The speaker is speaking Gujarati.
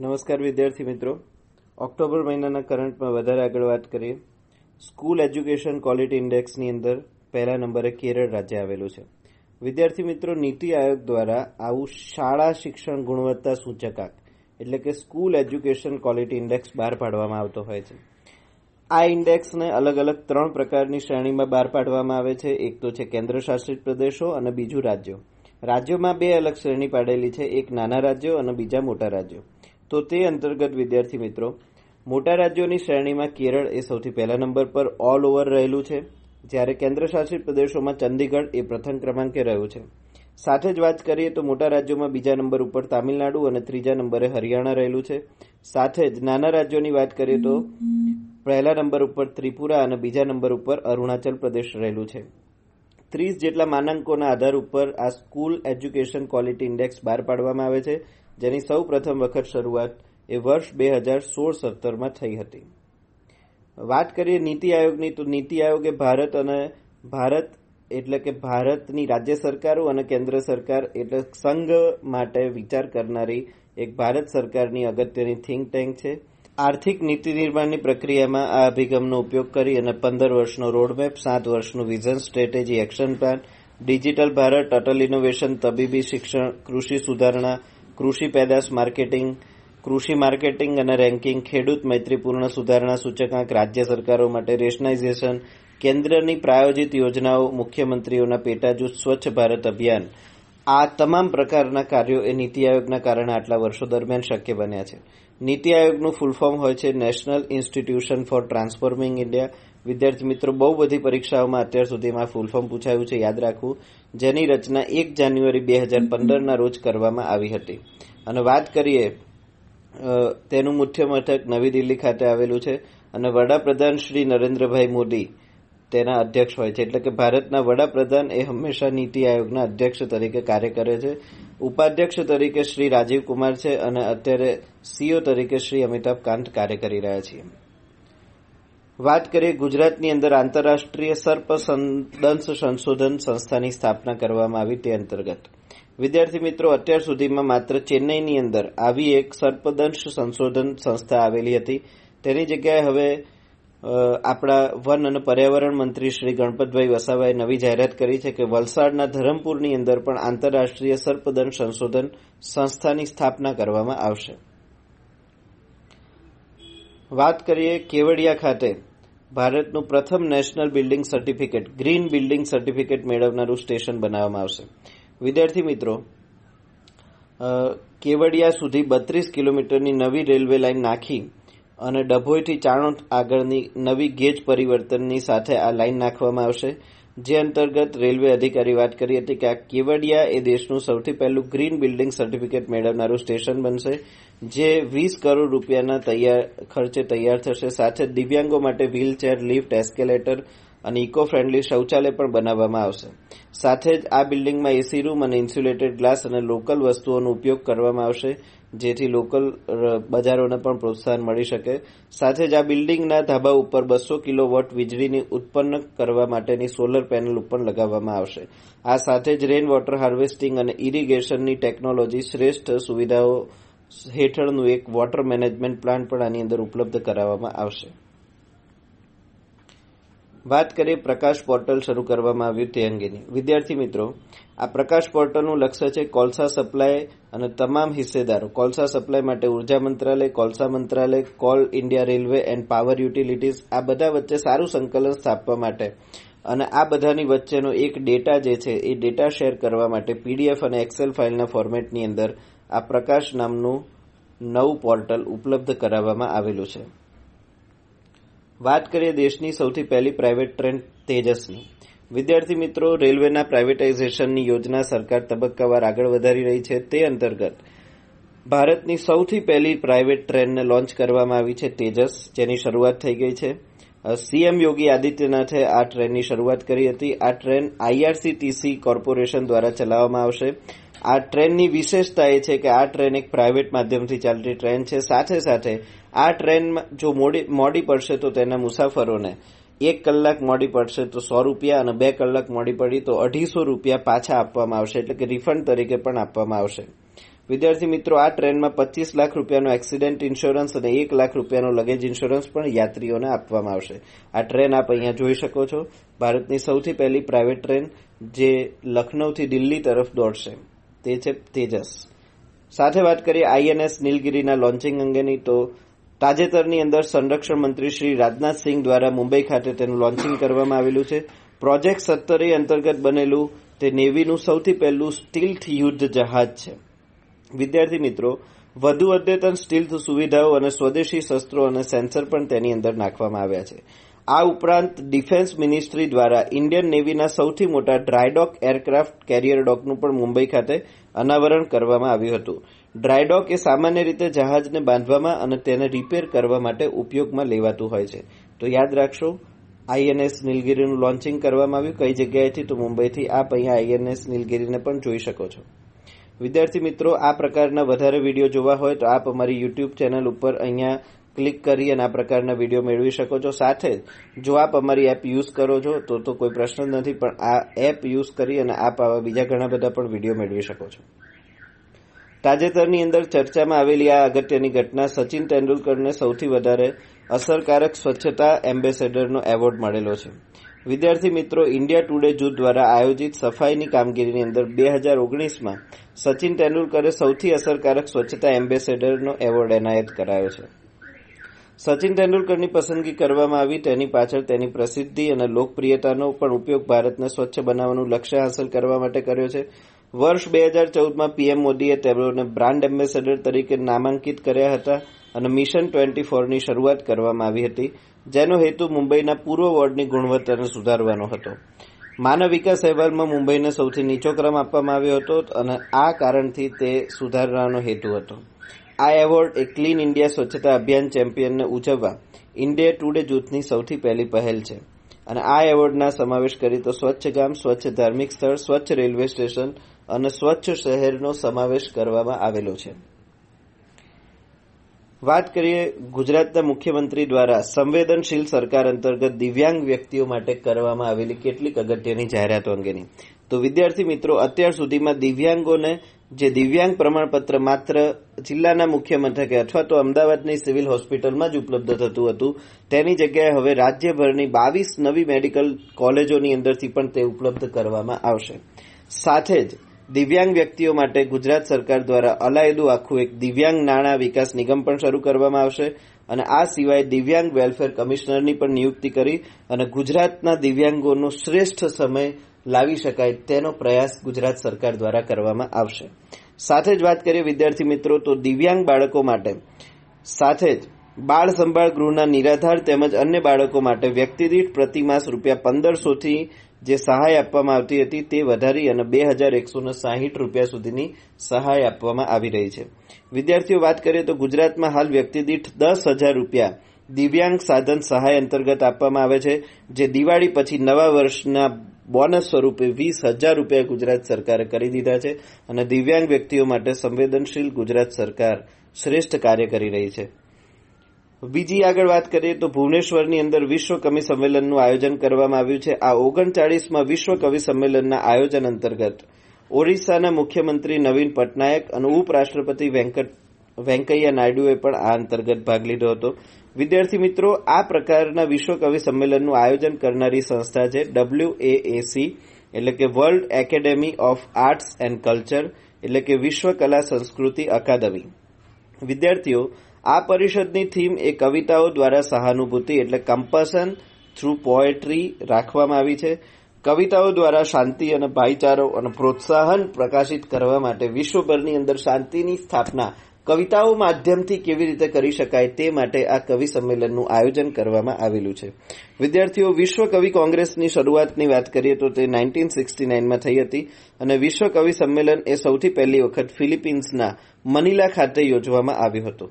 નમસ્કાર વિદ્યાર્થી મિત્રો ઓક્ટોબર મહિનાના કરંટમાં વધારે આગળ વાત કરીએ સ્કૂલ એજ્યુકેશન ક્વોલિટી ઇન્ડેક્સની અંદર પહેલા નંબરે કેરળ રાજ્ય આવેલું છે વિદ્યાર્થી મિત્રો નીતિ આયોગ દ્વારા આવું શાળા શિક્ષણ ગુણવત્તા સૂચકાંક એટલે કે સ્કૂલ એજ્યુકેશન ક્વોલિટી ઇન્ડેક્સ બહાર પાડવામાં આવતો હોય છે આ ઇન્ડેક્સને અલગ અલગ ત્રણ પ્રકારની શ્રેણીમાં બહાર પાડવામાં આવે છે એક તો છે કેન્દ્રશાસિત પ્રદેશો અને બીજું રાજ્યો રાજ્યોમાં બે અલગ શ્રેણી પાડેલી છે એક નાના રાજ્યો અને બીજા મોટા રાજ્યો તો તે અંતર્ગત વિદ્યાર્થી મિત્રો મોટા રાજ્યોની શ્રેણીમાં કેરળ એ સૌથી પહેલા નંબર પર ઓલ ઓવર રહેલું છે જ્યારે કેન્દ્રશાસિત પ્રદેશોમાં ચંદીગઢ એ પ્રથમ ક્રમાંકે રહ્યું છે સાથે જ વાત કરીએ તો મોટા રાજ્યોમાં બીજા નંબર ઉપર તામિલનાડુ અને ત્રીજા નંબરે હરિયાણા રહેલું છે સાથે જ નાના રાજ્યોની વાત કરીએ તો પહેલા નંબર ઉપર ત્રિપુરા અને બીજા નંબર ઉપર અરુણાચલ પ્રદેશ રહેલું છે ત્રીસ જેટલા માનાંકોના આધાર ઉપર આ સ્કૂલ એજ્યુકેશન ક્વોલિટી ઇન્ડેક્સ બહાર પાડવામાં આવે છે જેની સૌ પ્રથમ વખત શરૂઆત એ વર્ષ બે હજાર સોળ સત્તરમાં થઈ હતી વાત કરીએ નીતિ આયોગની તો નીતિ આયોગે ભારત અને ભારત એટલે કે ભારતની રાજ્ય સરકારો અને કેન્દ્ર સરકાર એટલે સંઘ માટે વિચાર કરનારી એક ભારત સરકારની અગત્યની થિંક ટેન્ક છે આર્થિક નીતિ નિર્માણની પ્રક્રિયામાં આ અભિગમનો ઉપયોગ કરી અને પંદર વર્ષનો રોડમેપ સાત વર્ષનું vision strategy action plan digital Bharat Atal innovation તબીબી શિક્ષણ કૃષિ સુધારણા કૃષિ પેદાશ માર્કેટિંગ કૃષિ માર્કેટિંગ અને રેન્કિંગ ખેડૂત મૈત્રીપૂર્ણ સુધારણા સૂચકાંક રાજ્ય સરકારો માટે રેશનાઇઝેશન કેન્દ્રની પ્રાયોજિત યોજનાઓ મુખ્યમંત્રીઓના પેટાજૂથ સ્વચ્છ ભારત અભિયાન આ તમામ પ્રકારના કાર્યો એ નીતિ આયોગના કારણે આટલા વર્ષો દરમિયાન શક્ય બન્યા છે નીતિ આયોગનું ફૂલ ફોર્મ હોય છે national institution for transforming India વિદ્યાર્થી મિત્રો બહુ બધી પરીક્ષાઓમાં અત્યાર સુધીમાં ફૂલફોર્મ પૂછાયું છે યાદ રાખવું જેની રચના એક જાન્યુઆરી બે હજાર પંદરના રોજ કરવામાં આવી હતી અને વાત કરીએ તેનું મુખ્ય મથક નવી દિલ્હી ખાતે આવેલું છે અને વડાપ્રધાન શ્રી નરેન્દ્રભાઈ મોદી તેના અધ્યક્ષ હોય છે એટલે કે ભારતના વડાપ્રધાન એ હંમેશા નીતિ આયોગના અધ્યક્ષ તરીકે કાર્ય કરે છે ઉપાધ્યક્ષ તરીકે શ્રી રાજીવ કુમાર છે અને અત્યારે સીઓ તરીકે શ્રી અમિતાભ કાંત કાર્ય કરી રહ્યા છીએ વાત કરીએ ગુજરાતની અંદર આંતરરાષ્ટ્રીય સર્પ દંશ સંશોધન સંસ્થાની સ્થાપના કરવામાં આવી તે અંતર્ગત વિદ્યાર્થી મિત્રો અત્યાર સુધીમાં માત્ર ચેન્નઈની અંદર આવી એક સર્પદંશ સંશોધન સંસ્થા આવેલી હતી તેની જગ્યાએ હવે આપણા વન અને પર્યાવરણ મંત્રી શ્રી ગણપતભાઈ વસાવાએ નવી જાહેરાત કરી છે કે વલસાડના ધરમપુરની અંદર પણ આંતરરાષ્ટ્રીય સર્પદંશ સંશોધન સંસ્થાની સ્થાપના કરવામાં આવશે વાત કરીએ કેવડિયા ખાતે ભારતનું પ્રથમ national building certificate green building certificate મેળવનારું સ્ટેશન બનાવવામાં આવશે વિદ્યાર્થી મિત્રો કેવડિયા સુધી બત્રીસ કિલોમીટરની નવી રેલવે લાઇન નાખી અને ડભોઈથી ચાણોદ આગળની નવી ગેજ પરિવર્તનની સાથે આ લાઇન નાખવામાં આવશે જે અંતર્ગત રેલવે અધિકારી વાત કરી હતી કે આ કેવડિયા એ દેશનું સૌથી પહેલું ગ્રીન બિલ્ડિંગ સર્ટિફિકેટ મેળવનારું સ્ટેશન બનશે જે વીસ કરોડ રૂપિયાના તૈયાર ખર્ચે તૈયાર થશે સાથે દિવ્યાંગો માટે વ્હીલચેર લિફ્ટ એસ્કેલેટર અને ઇકો ફ્રેન્ડલી શૌચાલય પણ બનાવવામાં આવશે સાથે જ આ બિલ્ડિંગમાં એસી રૂમ અને ઇન્સ્યુલેટેડ ગ્લાસ અને લોકલ વસ્તુઓનો ઉપયોગ કરવામાં આવશે જેથી લોકલ બજારોને પણ પ્રોત્સાહન મળી શકે સાથે જ આ બિલ્ડિંગના ધાબા ઉપર બસો કિલો વોટ વીજળીની ઉત્પન્ન કરવા માટેની સોલર પેનલ પણ લગાવવામાં આવશે આ સાથે જ રેન વોટર હાર્વેસ્ટિંગ અને ઇરિગેશનની ટેકનોલોજી શ્રેષ્ઠ સુવિધાઓ હેઠળનું એક વોટર મેનેજમેન્ટ પ્લાન્ટ પણ આની અંદર ઉપલબ્ધ કરાવવામાં આવશે વાત કરીએ પ્રકાશ પોર્ટલ શરૂ કરવામાં આવ્યું તે અંગેની વિદ્યાર્થી મિત્રો આ પ્રકાશ પોર્ટલનું લક્ષ્ય છે કોલસા સપ્લાય અને તમામ હિસ્સેદારો કોલસા સપ્લાય માટે ઉર્જા મંત્રાલય કોલસા મંત્રાલય coal India railway and power utilities આ બધા વચ્ચે સારું સંકલન સ્થાપવા માટે અને આ બધાની વચ્ચેનો એક ડેટા જે છે એ ડેટા શેર કરવા માટે પીડીએફ અને એક્સેલ ફાઇલના ફોર્મેટની અંદર આ પ્રકાશ નામનું નવું પોર્ટલ ઉપલબ્ધ કરાવવામાં આવેલું છે વાત કરીએ દેશની સૌથી પહેલી પ્રાઇવેટ ટ્રેન તેજસની વિદ્યાર્થી મિત્રો રેલવેના પ્રાઇવેટાઇઝેશનની યોજના સરકાર તબક્કાવાર આગળ વધારી રહી છે તે અંતર્ગત ભારતની સૌથી પહેલી પ્રાઇવેટ ટ્રેનને લોન્ચ કરવામાં આવી છે તેજસ જેની શરૂઆત થઈ ગઈ છે સીએમ યોગી આદિત્યનાથે આ ટ્રેનની શરૂઆત કરી હતી આ ટ્રેન આઈઆરસીટીસી કોર્પોરેશન દ્વારા ચલાવવામાં આવશે આ ટ્રેનની વિશેષતા એ છે કે આ ટ્રેન એક પ્રાઇવેટ માધ્યમથી ચાલતી ટ્રેન છે સાથે સાથે આ ટ્રેન જો મોડી મોડી પડશે તો તેના મુસાફરોને એક કલાક મોડી પડશે તો સો રૂપિયા અને બે કલાક મોડી પડી તો અઢીસો રૂપિયા પાછા આપવામાં આવશે એટલે કે રિફંડ તરીકે પણ આપવામાં આવશે વિદ્યાર્થી મિત્રો આ ટ્રેનમાં પચીસ લાખ રૂપિયાનો એક્સિડન્ટ ઇન્સ્યોરન્સ અને એક લાખ રૂપિયાનો લગેજ ઇન્સ્યોરન્સ પણ યાત્રીઓને આપવામાં આવશે આ ટ્રેન આપ અહીંયા જોઈ શકો છો ભારતની સૌથી પહેલી પ્રાઇવેટ ટ્રેન જે લખનૌથી દિલ્હી તરફ દોડશે તે છે તેજસ સાથે વાત કરીએ આઈએનએસ નીલગીરીના લોન્ચિંગ અંગેની તો તાજેતરની અંદર સંરક્ષણ મંત્રી શ્રી રાજનાથસિંહ દ્વારા મુંબઈ ખાતે તેનું લોન્ચિંગ કરવામાં આવેલું છે પ્રોજેક્ટ સત્તરે અંતર્ગત બનેલું તે નેવીનું સૌથી પહેલું સ્ટીલ્થ યુદ્ધ જહાજ છે વિદ્યાર્થી મિત્રો વધુ અદ્યતન સ્ટીલ્થ સુવિધાઓ અને સ્વદેશી શસ્ત્રો અને સેન્સર પણ તેની અંદર નાખવામાં આવ્યા છે આ ઉપરાંત ડિફેન્સ મિનિસ્ટ્રી દ્વારા ઇન્ડિયન નેવીના સૌથી મોટા ડ્રાયડોક એરક્રાફ્ટ કેરિયર ડોકનું પણ મુંબઈ ખાતે અનાવરણ કરવામાં આવ્યું હતું ડ્રાયડોક એ સામાન્ય રીતે જહાજને બાંધવામાં અને તેને રિપેર કરવા માટે ઉપયોગમાં લેવાતું હોય છે તો યાદ રાખશો આઈએનએસ નીલગીરીનું લોન્ચિંગ કરવામાં આવ્યું કઈ જગ્યાએથી તો મુંબઈથી આપ અહીંયા આઈએનએસ નીલગીરીને પણ જોઈ શકો છો વિદ્યાર્થી મિત્રો આ પ્રકારના વધારે વિડીયો જોવા હોય તો આપ અમારી યુટ્યુબ ચેનલ ઉપર અહીંયા ક્લિક કરી અને આ પ્રકારના વિડીયો મેળવી શકો છો સાથે જો આપ અમારી એપ યુઝ કરો છો તો તો કોઈ પ્રશ્ન જ નથી પણ આ એપ યુઝ કરી અને આપ આવા બીજા ઘણા બધા પણ વિડીયો મેળવી શકો છો તાજેતરની અંદર ચર્ચામાં આવેલી આ અગત્યની ઘટના સચિન તેંડુલકરને સૌથી વધારે અસરકારક સ્વચ્છતા એમ્બેસેડરનો એવોર્ડ મળેલો છે વિદ્યાર્થી મિત્રો ઇન્ડિયા ટુડે જૂથ દ્વારા આયોજિત સફાઈની કામગીરીની અંદર બે હજાર ઓગણીસમાં સચિન તેંડુલકરે સૌથી અસરકારક સ્વચ્છતા એમ્બેસેડરનો એવોર્ડ એનાયત કરાયો છે સચિન તેંડુલકરની પસંદગી કરવામાં આવી તેની પાછળ તેની પ્રસિદ્ધિ અને લોકપ્રિયતાનો પણ ઉપયોગ ભારતને સ્વચ્છ બનાવવાનું લક્ષ્ય હાંસલ કરવા માટે કર્યો છે વર્ષ બે હજાર ચૌદમાં પીએમ મોદીએ તેઓને બ્રાન્ડ એમ્બેસેડર તરીકે નામાંકિત કર્યા હતા અને મિશન ટ્વેન્ટી ફોરની શરૂઆત કરવામાં આવી હતી જેનો હેતુ મુંબઈના પૂર્વ વોર્ડની ગુણવત્તાને સુધારવાનો હતો માનવ વિકાસ અહેવાલમાં મુંબઈને સૌથી નીચો ક્રમ આપવામાં આવ્યો હતો અને આ કારણથી તે સુધારવાનો હેતુ હતો આ એવોર્ડ એ ક્લીન ઇન્ડિયા સ્વચ્છતા અભિયાન ચેમ્પિયનને ઉજવવા ઇન્ડિયા ટુડે જૂથની સૌથી પહેલી પહેલ છે અને આ એવોર્ડના સમાવેશ કરી તો સ્વચ્છ ગામ સ્વચ્છ ધાર્મિક સ્થળ સ્વચ્છ રેલવે સ્ટેશન અને સ્વચ્છ શહેરનો સમાવેશ કરવામાં આવેલો છે વાત કરીએ ગુજરાતના મુખ્યમંત્રી દ્વારા સંવેદનશીલ સરકાર અંતર્ગત દિવ્યાંગ વ્યક્તિઓ માટે કરવામાં આવેલી કેટલીક અગત્યની જાહેરાતો અંગેની તો વિદ્યાર્થી મિત્રો અત્યાર સુધીમાં દિવ્યાંગોને જે દિવ્યાંગ પ્રમાણપત્ર માત્ર જિલ્લાના મુખ્ય મથકે અથવા તો અમદાવાદની સિવિલ હોસ્પિટલમાં જ ઉપલબ્ધ થતું હતું તેની જગ્યાએ હવે રાજ્યભરની બાવીસ નવી મેડિકલ કોલેજોની અંદરથી પણ તે ઉપલબ્ધ કરવામાં આવશે સાથે જ દિવ્યાંગ વ્યક્તિઓ માટે ગુજરાત સરકાર દ્વારા અલાયદું આખું એક દિવ્યાંગ નાણાં વિકાસ નિગમ પણ શરૂ કરવામાં આવશે અને આ સિવાય દિવ્યાંગ વેલફેર કમિશનરની પણ નિયુક્તિ કરી અને ગુજરાતના દિવ્યાંગોનો શ્રેષ્ઠ સમય લાવી શકાય તેનો પ્રયાસ ગુજરાત સરકાર દ્વારા કરવામાં આવશે સાથે જ વાત કરીએ વિદ્યાર્થી મિત્રો તો દિવ્યાંગ બાળકો માટે સાથે જ બાળ સંભાળ ગૃહના નિરાધાર તેમજ અન્ય બાળકો માટે વ્યક્તિદીઠ પ્રતિમાસ રૂપિયા પંદરસોથી જે સહાય આપવામાં આવતી હતી તે વધારી અને બે હજાર એકસો સાહીઠ રૂપિયા સુધીની સહાય આપવામાં આવી રહી છે વિદ્યાર્થીઓ વાત કરીએ તો ગુજરાતમાં હાલ વ્યક્તિદીઠ દસ હજાર રૂપિયા દિવ્યાંગ સાધન સહાય અંતર્ગત આપવામાં આવે છે જે દિવાળી પછી નવા વર્ષના બોનસ સ્વરૂપે વીસ હજાર રૂપિયા ગુજરાત સરકારે કરી દીધા છે અને દિવ્યાંગ વ્યક્તિઓ માટે સંવેદનશીલ ગુજરાત સરકાર શ્રેષ્ઠ કાર્ય કરી રહી છે બીજી આગળ વાત કરીએ તો ભુવનેશ્વરની અંદર વિશ્વ કવિ સંમેલનનું આયોજન કરવામાં આવ્યું છે આ ઓગણચાળીસમાં વિશ્વ કવિ સંમેલનના આયોજન અંતર્ગત ઓરિસ્સાના મુખ્યમંત્રી નવીન પટનાયક અને ઉપરાષ્ટ્રપતિ વેંકૈયા નાયડુએ પણ આ અંતર્ગત ભાગ લીધો હતો વિદ્યાર્થી મિત્રો આ પ્રકારના વિશ્વકવિ સંમેલનનું આયોજન કરનારી સંસ્થા છે ડબલ્યુ એટલે કે world academy of arts and culture એટલે કે વિશ્વ કલા સંસ્કૃતિ અકાદમી વિદ્યાર્થીઓ આ પરિષદની થીમ એ કવિતાઓ દ્વારા સહાનુભૂતિ એટલે કમ્પસન થ્રુ પોએટ્રી રાખવામાં આવી છે કવિતાઓ દ્વારા શાંતિ અને ભાઈચારો અને પ્રોત્સાહન પ્રકાશિત કરવા માટે વિશ્વભરની અંદર શાંતિની સ્થાપના કવિતાઓ માધ્યમથી કેવી રીતે કરી શકાય તે માટે આ કવિ સંમેલનનું આયોજન કરવામાં આવેલું છે વિદ્યાર્થીઓ વિશ્વ કવિ કોંગ્રેસની શરૂઆતની વાત કરીએ તો તે નાઇન્ટીન સિક્સટી નાઇનમાં થઈ હતી અને વિશ્વ કવિ સંમેલન એ સૌથી પહેલી વખત ફિલિપિન્સના મનીલા ખાતે યોજવામાં આવ્યું હતું